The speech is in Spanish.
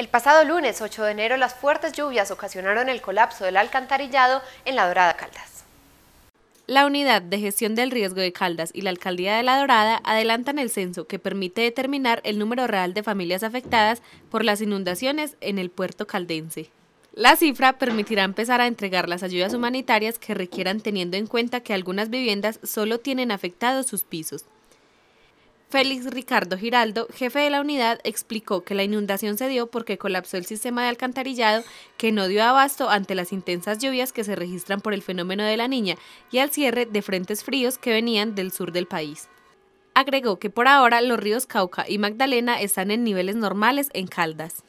El pasado lunes 8 de enero las fuertes lluvias ocasionaron el colapso del alcantarillado en La Dorada Caldas. La Unidad de Gestión del Riesgo de Caldas y la Alcaldía de La Dorada adelantan el censo que permite determinar el número real de familias afectadas por las inundaciones en el puerto caldense. La cifra permitirá empezar a entregar las ayudas humanitarias que requieran teniendo en cuenta que algunas viviendas solo tienen afectados sus pisos. Félix Ricardo Giraldo, jefe de la unidad, explicó que la inundación se dio porque colapsó el sistema de alcantarillado que no dio abasto ante las intensas lluvias que se registran por el fenómeno de la niña y al cierre de frentes fríos que venían del sur del país. Agregó que por ahora los ríos Cauca y Magdalena están en niveles normales en Caldas.